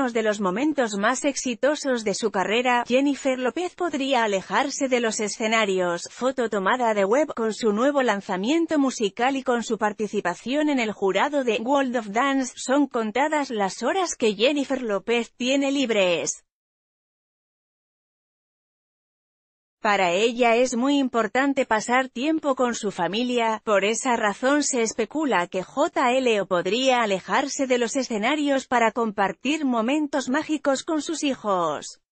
de los momentos más exitosos de su carrera, Jennifer López podría alejarse de los escenarios, foto tomada de web con su nuevo lanzamiento musical y con su participación en el jurado de World of Dance, son contadas las horas que Jennifer López tiene libres. Para ella es muy importante pasar tiempo con su familia, por esa razón se especula que JL podría alejarse de los escenarios para compartir momentos mágicos con sus hijos.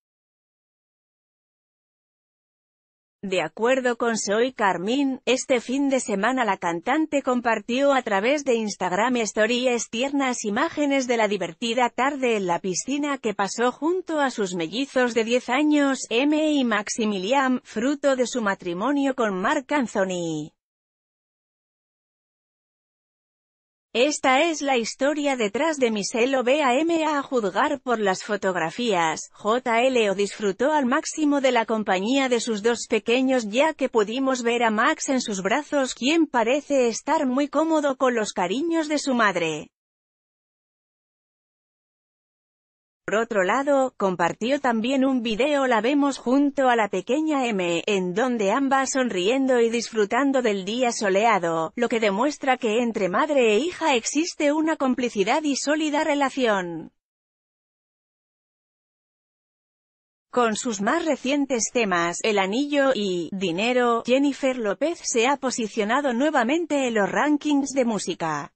De acuerdo con Soy Carmín, este fin de semana la cantante compartió a través de Instagram Stories tiernas imágenes de la divertida tarde en la piscina que pasó junto a sus mellizos de 10 años, M y Maximilian, fruto de su matrimonio con Mark Anthony. Esta es la historia detrás de Michelo BAMA a juzgar por las fotografías. JLO disfrutó al máximo de la compañía de sus dos pequeños ya que pudimos ver a Max en sus brazos quien parece estar muy cómodo con los cariños de su madre. Por otro lado, compartió también un video La vemos junto a la pequeña M, en donde ambas sonriendo y disfrutando del día soleado, lo que demuestra que entre madre e hija existe una complicidad y sólida relación. Con sus más recientes temas, El Anillo y Dinero, Jennifer López se ha posicionado nuevamente en los rankings de música.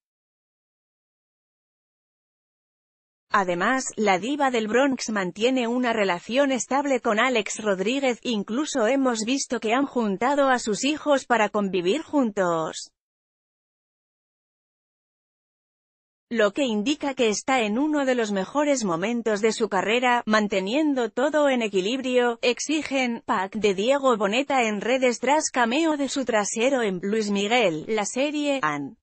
Además, la diva del Bronx mantiene una relación estable con Alex Rodríguez, incluso hemos visto que han juntado a sus hijos para convivir juntos. Lo que indica que está en uno de los mejores momentos de su carrera, manteniendo todo en equilibrio, exigen, pack de Diego Boneta en redes tras cameo de su trasero en Luis Miguel, la serie, Anne.